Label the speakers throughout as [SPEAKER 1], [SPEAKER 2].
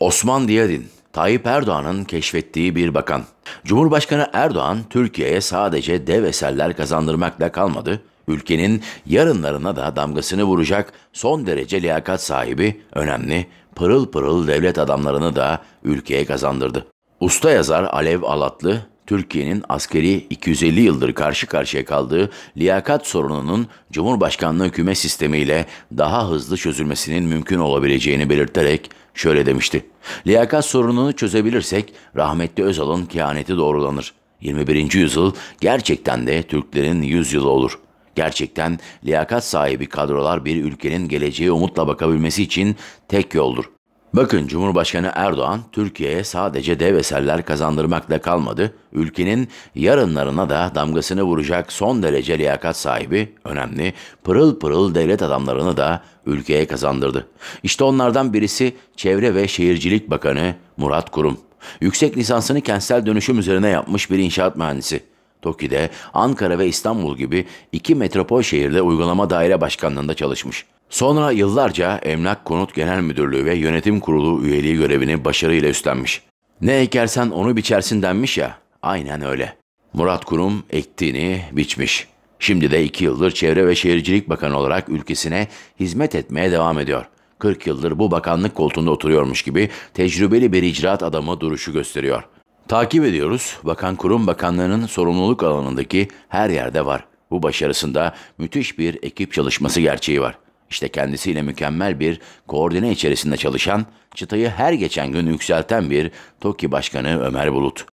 [SPEAKER 1] Osman Diyadin, Tayyip Erdoğan'ın keşfettiği bir bakan. Cumhurbaşkanı Erdoğan, Türkiye'ye sadece dev eserler kazandırmakla kalmadı, ülkenin yarınlarına da damgasını vuracak son derece liyakat sahibi, önemli, pırıl pırıl devlet adamlarını da ülkeye kazandırdı. Usta yazar Alev Alatlı, Türkiye'nin askeri 250 yıldır karşı karşıya kaldığı liyakat sorununun Cumhurbaşkanlığı hükümet sistemiyle daha hızlı çözülmesinin mümkün olabileceğini belirterek Şöyle demişti. Liyakat sorununu çözebilirsek rahmetli Özal'ın kehaneti doğrulanır. 21. yüzyıl gerçekten de Türklerin yüzyılı olur. Gerçekten liyakat sahibi kadrolar bir ülkenin geleceğe umutla bakabilmesi için tek yoldur. Bakın Cumhurbaşkanı Erdoğan Türkiye'ye sadece dev eserler kazandırmakla kalmadı, ülkenin yarınlarına da damgasını vuracak son derece liyakat sahibi, önemli, pırıl pırıl devlet adamlarını da ülkeye kazandırdı. İşte onlardan birisi Çevre ve Şehircilik Bakanı Murat Kurum. Yüksek lisansını kentsel dönüşüm üzerine yapmış bir inşaat mühendisi. TOKİ'de, Ankara ve İstanbul gibi iki metropol şehirde uygulama daire başkanlığında çalışmış. Sonra yıllarca Emlak Konut Genel Müdürlüğü ve Yönetim Kurulu üyeliği görevini başarıyla üstlenmiş. Ne ekersen onu biçersin denmiş ya, aynen öyle. Murat Kurum ektiğini biçmiş. Şimdi de iki yıldır Çevre ve Şehircilik Bakanı olarak ülkesine hizmet etmeye devam ediyor. 40 yıldır bu bakanlık koltuğunda oturuyormuş gibi tecrübeli bir icraat adamı duruşu gösteriyor.'' Takip ediyoruz. Bakan kurum bakanlarının sorumluluk alanındaki her yerde var. Bu başarısında müthiş bir ekip çalışması gerçeği var. İşte kendisiyle mükemmel bir koordine içerisinde çalışan, çıtayı her geçen gün yükselten bir TOKİ Başkanı Ömer Bulut.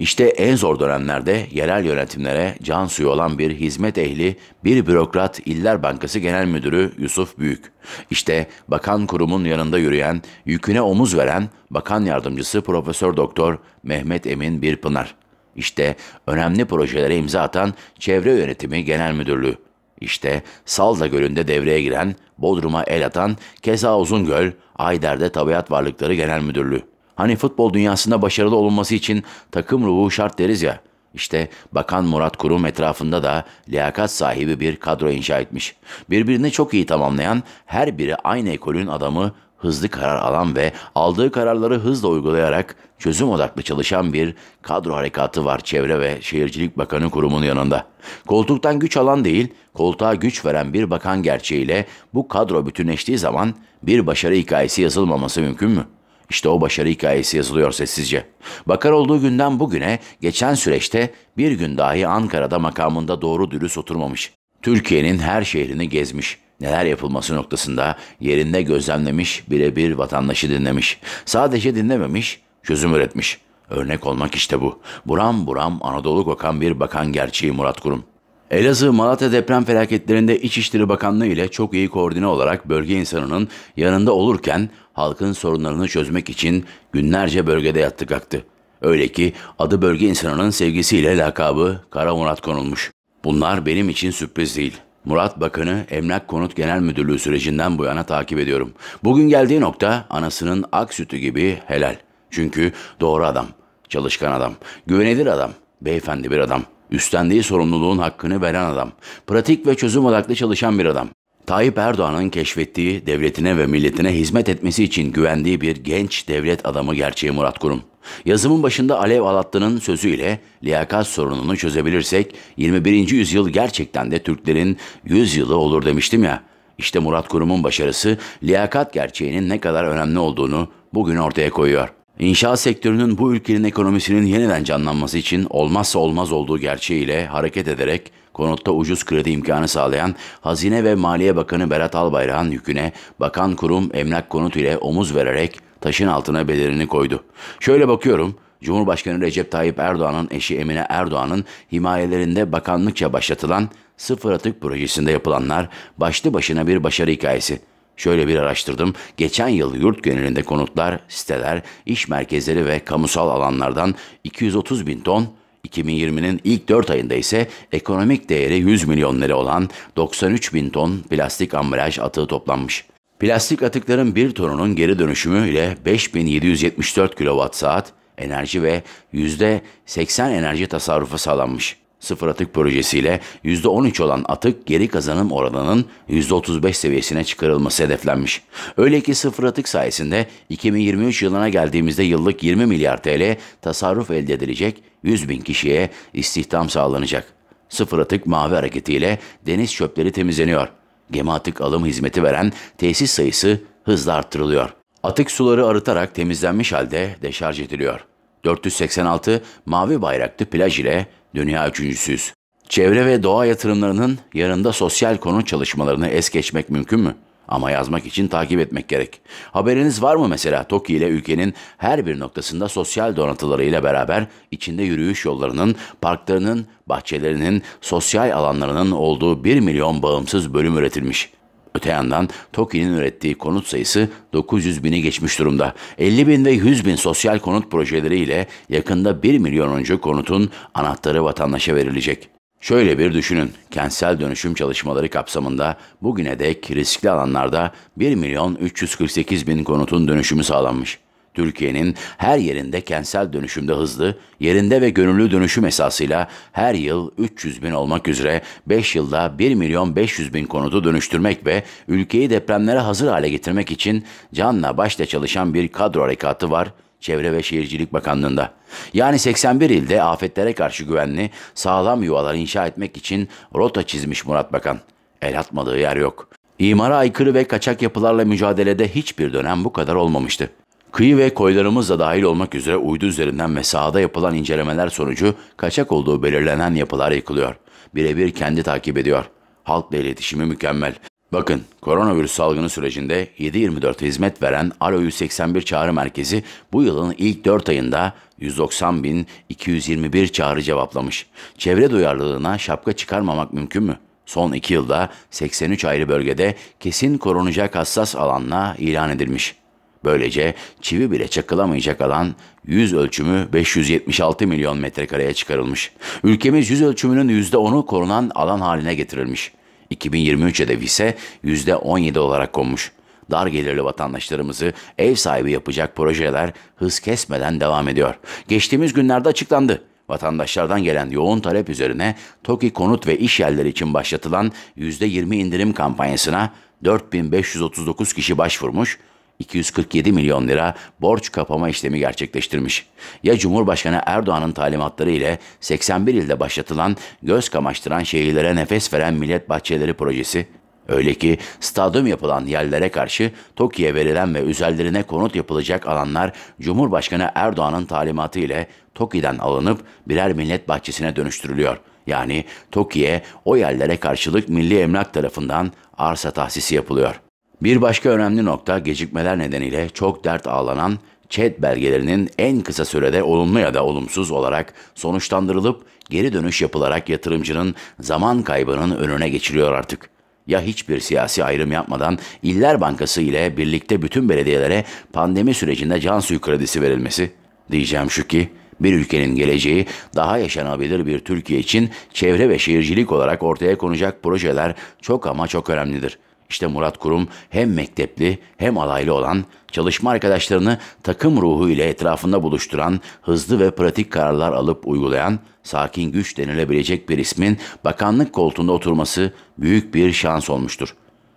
[SPEAKER 1] İşte en zor dönemlerde yerel yönetimlere can suyu olan bir hizmet ehli, bir bürokrat İller Bankası Genel Müdürü Yusuf Büyük. İşte bakan kurumun yanında yürüyen, yüküne omuz veren Bakan Yardımcısı Profesör Doktor Mehmet Emin Birpınar. İşte önemli projelere imza atan Çevre Yönetimi Genel Müdürlüğü. İşte Salda Gölü'nde devreye giren, Bodrum'a el atan Keza Uzungöl, Ayder'de Tabiat Varlıkları Genel Müdürlüğü. Hani futbol dünyasında başarılı olunması için takım ruhu şart deriz ya. İşte Bakan Murat Kurum etrafında da liyakat sahibi bir kadro inşa etmiş. Birbirini çok iyi tamamlayan, her biri aynı ekolün adamı, hızlı karar alan ve aldığı kararları hızla uygulayarak çözüm odaklı çalışan bir kadro harekatı var Çevre ve Şehircilik Bakanı Kurumu'nun yanında. Koltuktan güç alan değil, koltuğa güç veren bir bakan gerçeğiyle bu kadro bütünleştiği zaman bir başarı hikayesi yazılmaması mümkün mü?'' İşte o başarı hikayesi yazılıyor sessizce. Bakar olduğu günden bugüne geçen süreçte bir gün dahi Ankara'da makamında doğru dürüst oturmamış. Türkiye'nin her şehrini gezmiş. Neler yapılması noktasında yerinde gözlemlemiş, birebir vatandaşı dinlemiş. Sadece dinlememiş, çözüm üretmiş. Örnek olmak işte bu. Buram buram Anadolu kokan bir bakan gerçeği Murat Kurum. Elazığ Malatya deprem felaketlerinde İçişleri Bakanlığı ile çok iyi koordine olarak bölge insanının yanında olurken halkın sorunlarını çözmek için günlerce bölgede yattı kalktı. Öyle ki adı bölge insanının sevgisiyle lakabı Kara Murat konulmuş. Bunlar benim için sürpriz değil. Murat Bakan'ı Emlak Konut Genel Müdürlüğü sürecinden bu yana takip ediyorum. Bugün geldiği nokta anasının ak sütü gibi helal. Çünkü doğru adam, çalışkan adam, güvenilir adam, beyefendi bir adam, üstlendiği sorumluluğun hakkını veren adam, pratik ve çözüm odaklı çalışan bir adam. Tayyip Erdoğan'ın keşfettiği, devletine ve milletine hizmet etmesi için güvendiği bir genç devlet adamı gerçeği Murat Kurum. Yazımın başında Alev Alatlı'nın sözüyle liyakat sorununu çözebilirsek 21. yüzyıl gerçekten de Türklerin yüzyılı olur demiştim ya. İşte Murat Kurum'un başarısı liyakat gerçeğinin ne kadar önemli olduğunu bugün ortaya koyuyor. İnşaat sektörünün bu ülkenin ekonomisinin yeniden canlanması için olmazsa olmaz olduğu gerçeğiyle hareket ederek konutta ucuz kredi imkanı sağlayan Hazine ve Maliye Bakanı Berat Albayrak'ın yüküne bakan kurum emlak konut ile omuz vererek taşın altına bedelini koydu. Şöyle bakıyorum, Cumhurbaşkanı Recep Tayyip Erdoğan'ın eşi Emine Erdoğan'ın himayelerinde bakanlıkça başlatılan sıfır atık projesinde yapılanlar başlı başına bir başarı hikayesi. Şöyle bir araştırdım. Geçen yıl yurt genelinde konutlar, siteler, iş merkezleri ve kamusal alanlardan 230 bin ton 2020'nin ilk 4 ayında ise ekonomik değeri 100 milyon lira olan 93 bin ton plastik ambalaj atığı toplanmış. Plastik atıkların bir tonunun geri dönüşümü ile 5774 kWh enerji ve %80 enerji tasarrufu sağlanmış. Sıfır atık projesiyle %13 olan atık geri kazanım oranının %35 seviyesine çıkarılması hedeflenmiş. Öyle ki sıfır atık sayesinde 2023 yılına geldiğimizde yıllık 20 milyar TL tasarruf elde edilecek 100 bin kişiye istihdam sağlanacak. Sıfır atık mavi hareketiyle deniz çöpleri temizleniyor. Gemi atık alım hizmeti veren tesis sayısı hızla arttırılıyor. Atık suları arıtarak temizlenmiş halde deşarj ediliyor. 486 mavi bayraklı plaj ile dünya üçüncüsüyüz. Çevre ve doğa yatırımlarının yanında sosyal konu çalışmalarını es geçmek mümkün mü? Ama yazmak için takip etmek gerek. Haberiniz var mı mesela TOKİ ile ülkenin her bir noktasında sosyal donatılarıyla beraber içinde yürüyüş yollarının, parklarının, bahçelerinin, sosyal alanlarının olduğu 1 milyon bağımsız bölüm üretilmiş. Öte yandan TOKİ'nin ürettiği konut sayısı 900 bini geçmiş durumda. 50 bin ve 100 bin sosyal konut projeleriyle yakında 1 milyonuncu konutun anahtarı vatandaşa verilecek. Şöyle bir düşünün, kentsel dönüşüm çalışmaları kapsamında bugüne dek riskli alanlarda 1 milyon 348 bin konutun dönüşümü sağlanmış. Türkiye'nin her yerinde kentsel dönüşümde hızlı, yerinde ve gönüllü dönüşüm esasıyla her yıl 300 bin olmak üzere 5 yılda 1 milyon 500 bin konutu dönüştürmek ve ülkeyi depremlere hazır hale getirmek için canla başla çalışan bir kadro harekatı var Çevre ve Şehircilik Bakanlığı'nda. Yani 81 ilde afetlere karşı güvenli, sağlam yuvalar inşa etmek için rota çizmiş Murat Bakan. El atmadığı yer yok. İmara aykırı ve kaçak yapılarla mücadelede hiçbir dönem bu kadar olmamıştı. Kıyı ve koylarımız da dahil olmak üzere uydu üzerinden ve sahada yapılan incelemeler sonucu kaçak olduğu belirlenen yapılar yıkılıyor. Birebir kendi takip ediyor. Halkla iletişimi mükemmel. Bakın, koronavirüs salgını sürecinde 7-24 hizmet veren Alo 181 çağrı merkezi bu yılın ilk 4 ayında 190.221 çağrı cevaplamış. Çevre duyarlılığına şapka çıkarmamak mümkün mü? Son 2 yılda 83 ayrı bölgede kesin korunacak hassas alanla ilan edilmiş. Böylece çivi bile çakılamayacak alan yüz ölçümü 576 milyon metrekareye çıkarılmış. Ülkemiz yüz ölçümünün %10'u korunan alan haline getirilmiş. 2023 hedefi ise %17 olarak konmuş. Dar gelirli vatandaşlarımızı ev sahibi yapacak projeler hız kesmeden devam ediyor. Geçtiğimiz günlerde açıklandı. Vatandaşlardan gelen yoğun talep üzerine TOKİ konut ve iş yerleri için başlatılan %20 indirim kampanyasına 4539 kişi başvurmuş, 247 milyon lira borç kapama işlemi gerçekleştirmiş. Ya Cumhurbaşkanı Erdoğan'ın talimatları ile 81 ilde başlatılan göz kamaştıran şehirlere nefes veren millet bahçeleri projesi, Öyle ki stadyum yapılan yerlere karşı TOKİ'ye verilen ve üzerlerine konut yapılacak alanlar Cumhurbaşkanı Erdoğan'ın talimatı ile TOKİ'den alınıp birer millet bahçesine dönüştürülüyor. Yani TOKİ'ye o yerlere karşılık Milli Emlak tarafından arsa tahsisi yapılıyor. Bir başka önemli nokta gecikmeler nedeniyle çok dert ağlanan chat belgelerinin en kısa sürede olumlu ya da olumsuz olarak sonuçlandırılıp geri dönüş yapılarak yatırımcının zaman kaybının önüne geçiliyor artık. Ya hiçbir siyasi ayrım yapmadan İller Bankası ile birlikte bütün belediyelere pandemi sürecinde can suyu kredisi verilmesi diyeceğim şu ki bir ülkenin geleceği daha yaşanabilir bir Türkiye için çevre ve şehircilik olarak ortaya konacak projeler çok ama çok önemlidir.'' İşte Murat Kurum hem mektepli hem alaylı olan, çalışma arkadaşlarını takım ruhu ile etrafında buluşturan, hızlı ve pratik kararlar alıp uygulayan, sakin güç denilebilecek bir ismin bakanlık koltuğunda oturması büyük bir şans olmuştur.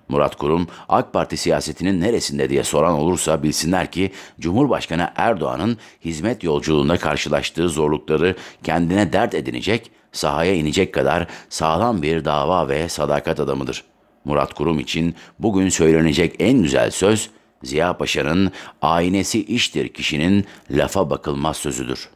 [SPEAKER 1] Murat Kurum, AK Parti siyasetinin neresinde diye soran olursa bilsinler ki Cumhurbaşkanı Erdoğan'ın hizmet yolculuğunda karşılaştığı zorlukları kendine dert edinecek, sahaya inecek kadar sağlam bir dava ve sadakat adamıdır.'' Murat Kurum için bugün söylenecek en güzel söz Ziya Paşa'nın aynesi iştir kişinin lafa bakılmaz sözüdür.